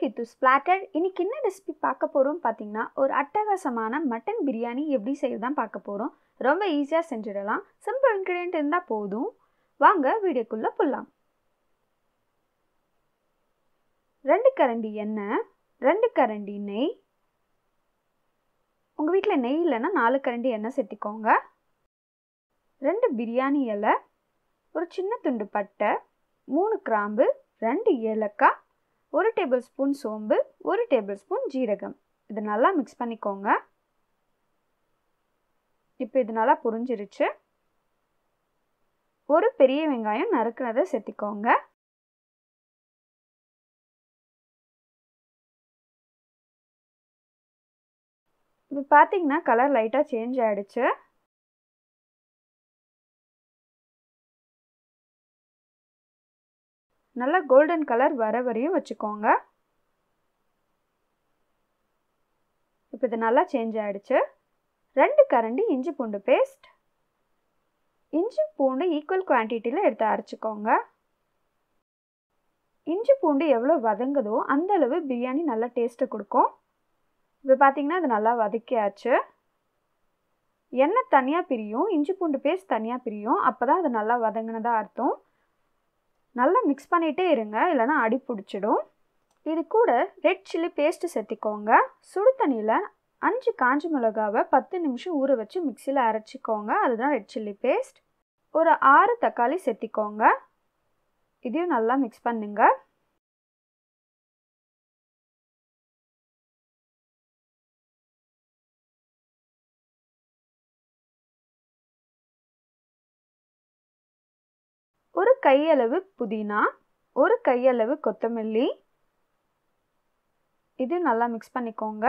கித்து splatter இன்றைக்கி என்ன recipe பார்க்க போகிறோம் பார்த்தீங்கன்னா ஒரு அட்டகாசமான மட்டன் பிரியாணி எப்படி செய்யதான் பார்க்க போகிறோம் ரொம்ப ஈஸியாக செஞ்சிடலாம் சிம்பிள் இன்க்ரீடியன்ட் இருந்தால் போதும் வாங்க வீடியோக்குள்ளே போடலாம் ரெண்டு கரண்டி எண்ணெய் ரெண்டு கரண்டி நெய் உங்கள் வீட்டில் நெய் இல்லைன்னா நாலு கரண்டி எண்ணெய் சேர்த்திக்கோங்க ரெண்டு பிரியாணி இலை ஒரு சின்ன துண்டு பட்டை மூணு கிராம்பு ரெண்டு ஏலக்காய் ஒரு டேபிள் ஸ்பூன் சோம்பு ஒரு டேபிள் ஸ்பூன் ஜீரகம் இது நல்லா மிக்ஸ் பண்ணிக்கோங்க இப்போ இது நல்லா புரிஞ்சிருச்சு ஒரு பெரிய வெங்காயம் நறுக்கிறதை சேர்த்திக்கோங்க இப்போ பார்த்தீங்கன்னா கலர் லைட்டாக சேஞ்ச் ஆகிடுச்சு நல்லா கோல்டன் கலர் வர வரையும் வச்சுக்கோங்க இப்போ இது நல்லா சேஞ்ச் ஆகிடுச்சு ரெண்டு கரண்டி இஞ்சி பூண்டு பேஸ்ட் இஞ்சி பூண்டு ஈக்குவல் குவான்டிட்டியில் எடுத்து அரைச்சிக்கோங்க இஞ்சி பூண்டு எவ்வளோ வதங்குதோ அந்தளவு பிரியாணி நல்லா டேஸ்ட்டு கொடுக்கும் இப்போ பார்த்தீங்கன்னா அது நல்லா வதக்கியாச்சு எண்ணெய் தனியாக பிரியும் இஞ்சி பூண்டு பேஸ்ட் தனியாக பிரியும் அப்போ தான் அது நல்லா வதங்கினதாக அர்த்தம் நல்லா மிக்ஸ் பண்ணிகிட்டே இருங்க இல்லைனா அடி பிடிச்சிடும் இது கூட ரெட் சில்லி பேஸ்ட்டு சேர்த்திக்கோங்க சுடு தண்ணியில் அஞ்சு காஞ்சி மிளகாவை பத்து நிமிஷம் ஊற வச்சு மிக்சியில் அரைச்சிக்கோங்க அதுதான் ரெட் சில்லி பேஸ்ட் ஒரு ஆறு தக்காளி சேர்த்திக்கோங்க இதையும் நல்லா மிக்ஸ் பண்ணுங்கள் ஒரு கையளவு புதினா ஒரு கையளவு கொத்தமல்லி இது நல்லா மிக்ஸ் பண்ணிக்கோங்க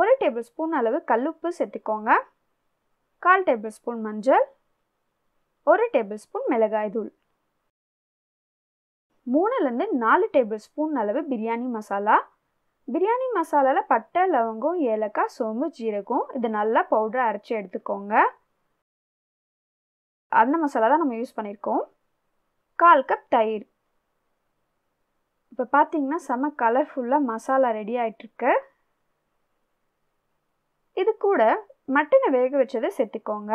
ஒரு டேபிள் ஸ்பூன் அளவு கல்லுப்பு சேர்த்துக்கோங்க கால் டேபிள் ஸ்பூன் மஞ்சள் ஒரு டேபிள் ஸ்பூன் மிளகாய் தூள் மூணுலேருந்து நாலு டேபிள் ஸ்பூன் அளவு பிரியாணி மசாலா பிரியாணி மசாலாவில் பட்டை லவங்கம் ஏலக்காய் சோம்பு ஜீரகம் இது நல்லா பவுடரை அரைச்சி எடுத்துக்கோங்க அந்த மசாலா தான் நம்ம யூஸ் பண்ணியிருக்கோம் கால் கப் தயிர் இப்போ பார்த்தீங்கன்னா செம்ம கலர்ஃபுல்லாக மசாலா ரெடி ஆகிட்டுருக்கு இது கூட மட்டனை வேக வச்சதை சேர்த்துக்கோங்க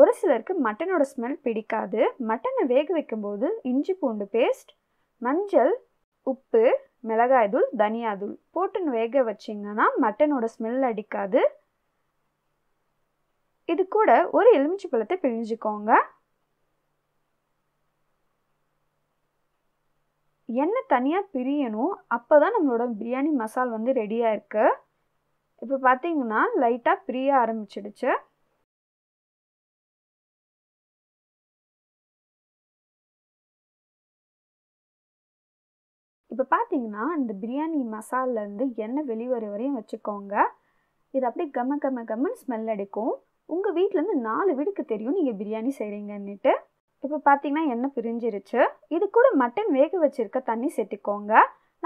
ஒரு சிலருக்கு மட்டனோட ஸ்மெல் பிடிக்காது மட்டனை வேக வைக்கும்போது இஞ்சி பூண்டு பேஸ்ட் மஞ்சள் உப்பு மிளகாய் தூள் தனியாதூள் போட்டுன்னு வேக வச்சிங்கன்னா மட்டனோட ஸ்மெல் அடிக்காது இது கூட ஒரு எலுமிச்சை பழத்தை பிழிஞ்சுக்கோங்க எண்ணெய் தனியாக பிரியணும் அப்போ தான் நம்மளோட பிரியாணி மசால் வந்து ரெடியாக இருக்குது இப்போ பார்த்தீங்கன்னா லைட்டாக பிரிய ஆரம்பிச்சிடுச்சு இப்போ பார்த்தீங்கன்னா இந்த பிரியாணி மசாலிலேருந்து எண்ணெய் வெளிவர வரையும் வச்சுக்கோங்க இது அப்படியே கம கம கம்மன் ஸ்மெல் அடிக்கும் உங்கள் வீட்டிலேருந்து நாலு வீடுக்கு தெரியும் நீங்கள் பிரியாணி செய்கிறீங்கன்னுட்டு இப்போ பார்த்தீங்கன்னா எண்ணெய் பிரிஞ்சிருச்சு இது கூட மட்டன் வேக வச்சுருக்க தண்ணி சேர்த்திக்கோங்க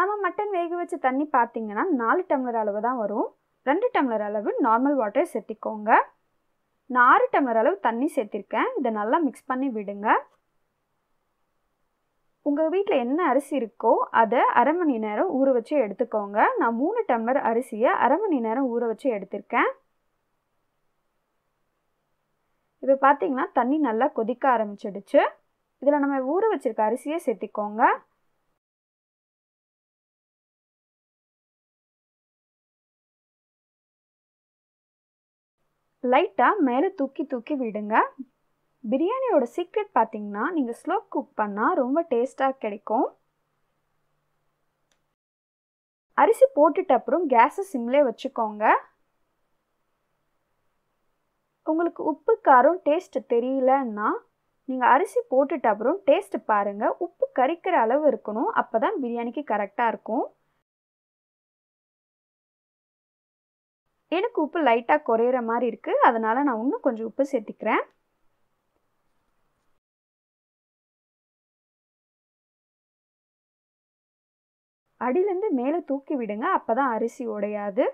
நம்ம மட்டன் வேக வச்ச தண்ணி பார்த்தீங்கன்னா நாலு டம்ளர் அளவு தான் வரும் ரெண்டு டம்ளர் அளவு நார்மல் வாட்டரை சேர்த்திக்கோங்க நான் ஆறு டம்ளர் அளவு தண்ணி சேர்த்திருக்கேன் இதை நல்லா மிக்ஸ் பண்ணி விடுங்க உங்கள் வீட்டில் என்ன அரிசி இருக்கோ அதை அரை மணி நேரம் ஊற வச்சு எடுத்துக்கோங்க நான் மூணு டம்ளர் அரிசியை அரை மணி நேரம் ஊற வச்சு எடுத்திருக்கேன் இப்போ பார்த்தீங்கன்னா தண்ணி நல்லா கொதிக்க ஆரம்பிச்சிடுச்சு இதில் நம்ம ஊற வச்சிருக்க அரிசியை சேர்த்திக்கோங்க லைட்டாக மேலே தூக்கி தூக்கி விடுங்க பிரியாணியோட சீக்ரெட் பார்த்திங்கன்னா நீங்கள் ஸ்லோ குக் பண்ணால் ரொம்ப டேஸ்ட்டாக கிடைக்கும் அரிசி போட்டுட்ட அப்புறம் கேஸை சிம்லே வச்சுக்கோங்க உங்களுக்கு உப்பு காரம் டேஸ்ட் தெரியலன்னா நீங்கள் அரிசி போட்டுட்ட அப்புறம் டேஸ்ட் பாருங்கள் உப்பு கறிக்கிற அளவு இருக்கணும் அப்போ தான் பிரியாணிக்கு கரெக்டாக இருக்கும் எனக்கு உப்பு லைட்டாக குறையிற மாதிரி இருக்குது அதனால் நான் இன்னும் கொஞ்சம் உப்பு சேர்த்திக்கிறேன் அடியிலேருந்து மேலே தூக்கி விடுங்க அப்போ தான் அரிசி உடையாது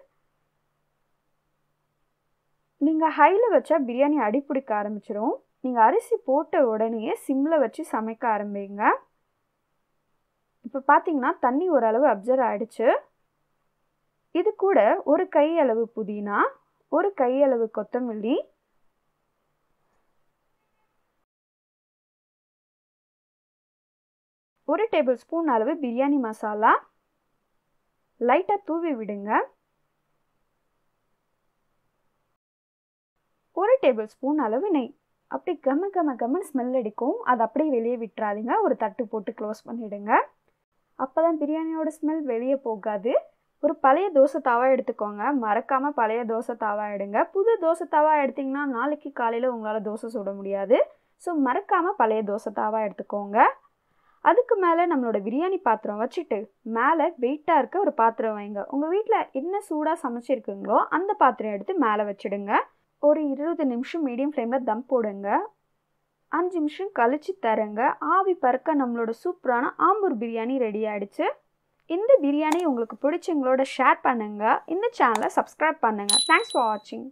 நீங்கள் ஹையில் வச்சா பிரியாணி அடிப்பிடிக்க ஆரம்பிச்சிடும் நீங்கள் அரிசி போட்ட உடனேயே சிம்மில் வச்சு சமைக்க ஆரம்பிங்க இப்போ பார்த்தீங்கன்னா தண்ணி ஓரளவு அப்சர்வ் ஆகிடுச்சு இது கூட ஒரு கையளவு புதினா ஒரு கையளவு கொத்தமல்லி ஒரு டேபிள் ஸ்பூன் அளவு பிரியாணி மசாலா லைட்டாக தூவி விடுங்க ஒரு டேபிள் ஸ்பூன் அளவு நெய் அப்படி கம கம கமன்னு ஸ்மெல் அடிக்கும் அதை அப்படியே வெளியே விட்டுறாதீங்க ஒரு தட்டு போட்டு க்ளோஸ் பண்ணிவிடுங்க அப்போ தான் பிரியாணியோட ஸ்மெல் வெளியே போகாது ஒரு பழைய தோசை தாவா எடுத்துக்கோங்க மறக்காமல் பழைய தோசை தாவா எடுங்க புது தோசை தாவா எடுத்திங்கன்னா நாளைக்கு காலையில் உங்களால் தோசை சுட முடியாது ஸோ மறக்காமல் பழைய தோசை தாவா எடுத்துக்கோங்க அதுக்கு மேலே நம்மளோட பிரியாணி பாத்திரம் வச்சுட்டு மேலே வெயிட்டாக இருக்க ஒரு பாத்திரம் வைங்க உங்கள் வீட்டில் என்ன சூடாக சமைச்சிருக்குங்களோ அந்த பாத்திரம் எடுத்து மேலே வச்சுடுங்க ஒரு இருபது நிமிஷம் மீடியம் ஃப்ளேமில் தம் போடுங்க அஞ்சு நிமிஷம் கழிச்சு தரங்க ஆவி பறக்க நம்மளோட சூப்பரான ஆம்பூர் பிரியாணி ரெடி ஆகிடுச்சு இந்த பிரியாணி உங்களுக்கு பிடிச்சவங்களோட ஷேர் பண்ணுங்கள் இந்த சேனலை சப்ஸ்கிரைப் பண்ணுங்கள் தேங்க்ஸ் ஃபார் வாட்சிங்